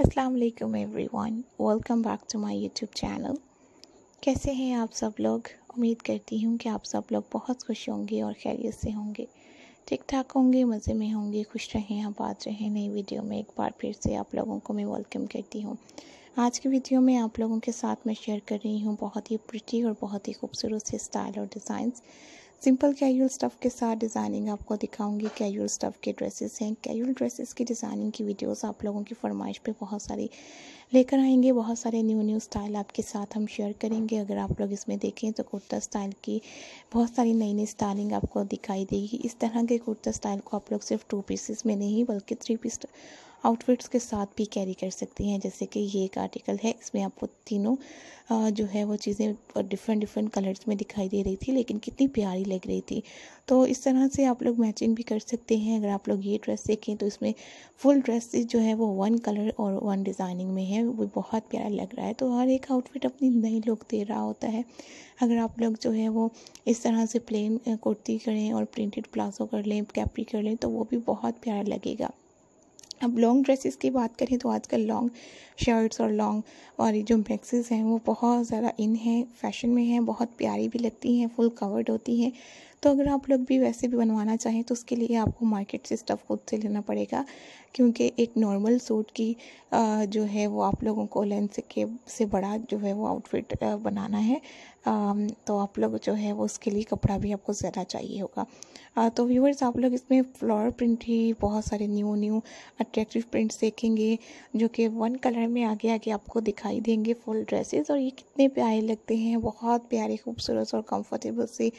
अस्सलाम वालेकुम everyone welcome back to my YouTube channel कैसे हैं आप सब लोग उम्मीद करती हूँ कि आप सब लोग बहुत खुश होंगे और खैरियत से होंगे ठीक ठाक होंगे मज़े में होंगे खुश रहें आप आज रहें नई वीडियो में एक बार फिर से आप लोगों को मैं वेलकम करती हूँ आज की वीडियो में आप लोगों के साथ मैं शेयर कर रही हूँ बहुत ही प्रिटी और बहुत ही खूबसूरत से स्टाइल और डिज़ाइंस सिंपल कैजुअल स्टफ़ के साथ डिज़ाइनिंग आपको दिखाऊंगी कैजुअल स्टफ़ के ड्रेसेस हैं कैजुअल ड्रेसेस की डिज़ाइनिंग की वीडियोस आप लोगों की फरमाइश पे बहुत सारी लेकर आएंगे बहुत सारे न्यू न्यू स्टाइल आपके साथ हम शेयर करेंगे अगर आप लोग इसमें देखें तो कुर्ता स्टाइल की बहुत सारी नई नई स्टाइलिंग आपको दिखाई देगी इस तरह के कुर्ता स्टाइल को आप लोग सिर्फ टू पीसेस में नहीं बल्कि थ्री पीस आउटफिट्स के साथ भी कैरी कर सकती हैं जैसे कि ये एक आर्टिकल है इसमें आपको तीनों जो है वो चीज़ें डिफरेंट डिफरेंट कलर्स में दिखाई दे रही थी लेकिन कितनी प्यारी लग रही थी तो इस तरह से आप लोग मैचिंग भी कर सकते हैं अगर आप लोग ये ड्रेस देखें तो इसमें फुल ड्रेस जो है वो वन कलर और वन डिज़ाइनिंग में है वो बहुत प्यारा लग रहा है तो हर एक आउटफिट अपनी नई लुक दे रहा होता है अगर आप लोग जो है वो इस तरह से प्लेन कुर्ती करें और प्रिंटेड प्लाजो कर लें कैपरी कर लें तो वो भी बहुत प्यारा लगेगा अब लॉन्ग ड्रेसेस की बात करें तो आजकल लॉन्ग शर्ट्स और लॉन्ग और जो मैक्सेस हैं वो बहुत ज़्यादा इन हैं फैशन में हैं बहुत प्यारी भी लगती हैं फुल कवर्ड होती हैं तो अगर आप लोग भी वैसे भी बनवाना चाहें तो उसके लिए आपको मार्केट से स्टफ़ खुद से लेना पड़ेगा क्योंकि एक नॉर्मल सूट की जो है वो आप लोगों को लेंथ के से बड़ा जो है वो आउटफिट बनाना है तो आप लोग जो है वो उसके लिए कपड़ा भी आपको ज़्यादा चाहिए होगा तो व्यूअर्स आप लोग इसमें फ्लावर प्रिंट ही बहुत सारे न्यू न्यू अट्रैक्टिव प्रिंट्स देखेंगे जो कि वन कलर में आगे आगे आपको दिखाई देंगे फुल ड्रेसेस और ये कितने प्यारे लगते हैं बहुत प्यारे खूबसूरत और कम्फर्टेबल से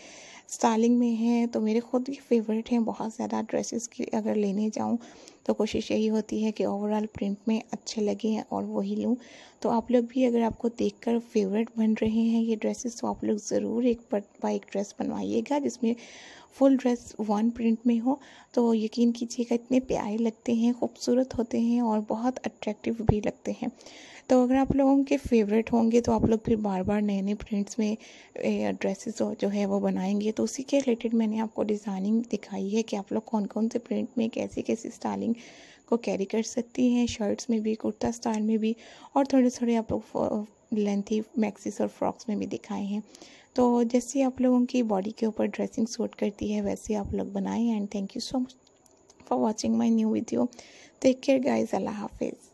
स्टाइलिंग में हैं तो मेरे खुद ये फेवरेट हैं बहुत ज़्यादा ड्रेसेस की अगर लेने जाऊँ तो कोशिश यही होती है कि ओवरऑल प्रिंट में अच्छे लगे और वही लूँ तो आप लोग भी अगर आपको देखकर फेवरेट बन रहे हैं ये ड्रेसेस तो आप लोग ज़रूर एक पर एक ड्रेस बनवाइएगा जिसमें फुल ड्रेस वन प्रिंट में हो तो यकीन कीजिएगा इतने प्यारे लगते हैं खूबसूरत होते हैं और बहुत अट्रैक्टिव भी लगते हैं तो अगर आप लोगों के फेवरेट होंगे तो आप लोग फिर बार बार नए नए प्रिंट्स में ड्रेसेस जो है वो बनाएंगे तो उसी के रिलेटेड मैंने आपको डिज़ाइनिंग दिखाई है कि आप लोग कौन कौन से प्रिंट में कैसी कैसी स्टाइलिंग को कैरी कर सकती हैं शर्ट्स में भी कुर्ता स्टाइल में भी और थोड़े थोड़े आप लोग लेंथी मैक्सिस और फ्रॉक्स में भी दिखाए हैं तो जैसे आप लोगों की बॉडी के ऊपर ड्रेसिंग सूट करती है वैसे आप लोग बनाएं and thank you so much for watching my new video take care guys अल्लाह हाफिज़